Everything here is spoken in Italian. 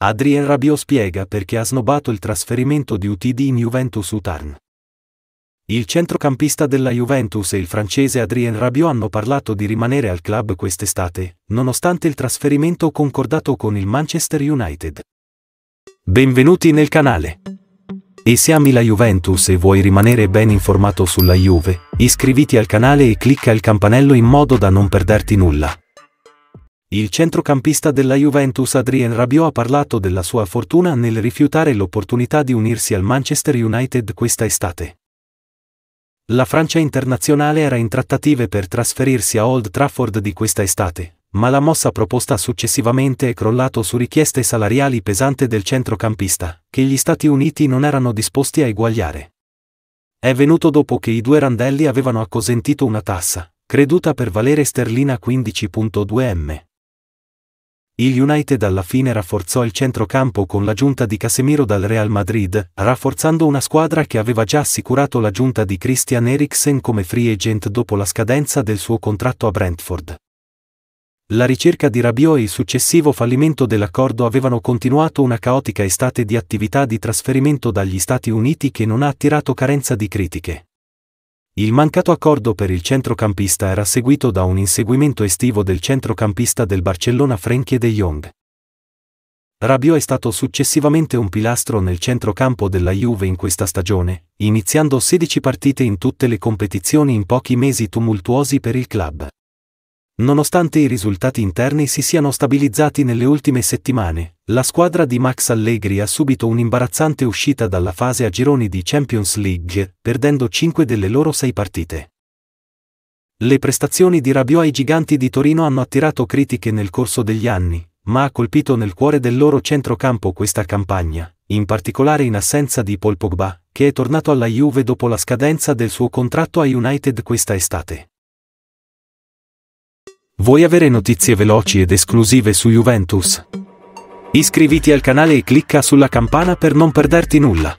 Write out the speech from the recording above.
Adrien Rabiot spiega perché ha snobbato il trasferimento di UTD in Juventus Utarn. Il centrocampista della Juventus e il francese Adrien Rabiot hanno parlato di rimanere al club quest'estate, nonostante il trasferimento concordato con il Manchester United. Benvenuti nel canale. E se ami la Juventus e vuoi rimanere ben informato sulla Juve, iscriviti al canale e clicca il campanello in modo da non perderti nulla. Il centrocampista della Juventus Adrien Rabiot ha parlato della sua fortuna nel rifiutare l'opportunità di unirsi al Manchester United questa estate. La Francia internazionale era in trattative per trasferirsi a Old Trafford di questa estate, ma la mossa proposta successivamente è crollato su richieste salariali pesante del centrocampista, che gli Stati Uniti non erano disposti a eguagliare. È venuto dopo che i due randelli avevano accosentito una tassa, creduta per valere sterlina 15.2 m il United alla fine rafforzò il centrocampo con l'aggiunta di Casemiro dal Real Madrid, rafforzando una squadra che aveva già assicurato l'aggiunta di Christian Eriksen come free agent dopo la scadenza del suo contratto a Brentford. La ricerca di Rabiot e il successivo fallimento dell'accordo avevano continuato una caotica estate di attività di trasferimento dagli Stati Uniti che non ha attirato carenza di critiche. Il mancato accordo per il centrocampista era seguito da un inseguimento estivo del centrocampista del Barcellona Frenkie de Jong. Rabiot è stato successivamente un pilastro nel centrocampo della Juve in questa stagione, iniziando 16 partite in tutte le competizioni in pochi mesi tumultuosi per il club. Nonostante i risultati interni si siano stabilizzati nelle ultime settimane, la squadra di Max Allegri ha subito un'imbarazzante uscita dalla fase a gironi di Champions League, perdendo 5 delle loro 6 partite. Le prestazioni di Rabiot ai giganti di Torino hanno attirato critiche nel corso degli anni, ma ha colpito nel cuore del loro centrocampo questa campagna, in particolare in assenza di Paul Pogba, che è tornato alla Juve dopo la scadenza del suo contratto a United questa estate. Vuoi avere notizie veloci ed esclusive su Juventus? Iscriviti al canale e clicca sulla campana per non perderti nulla.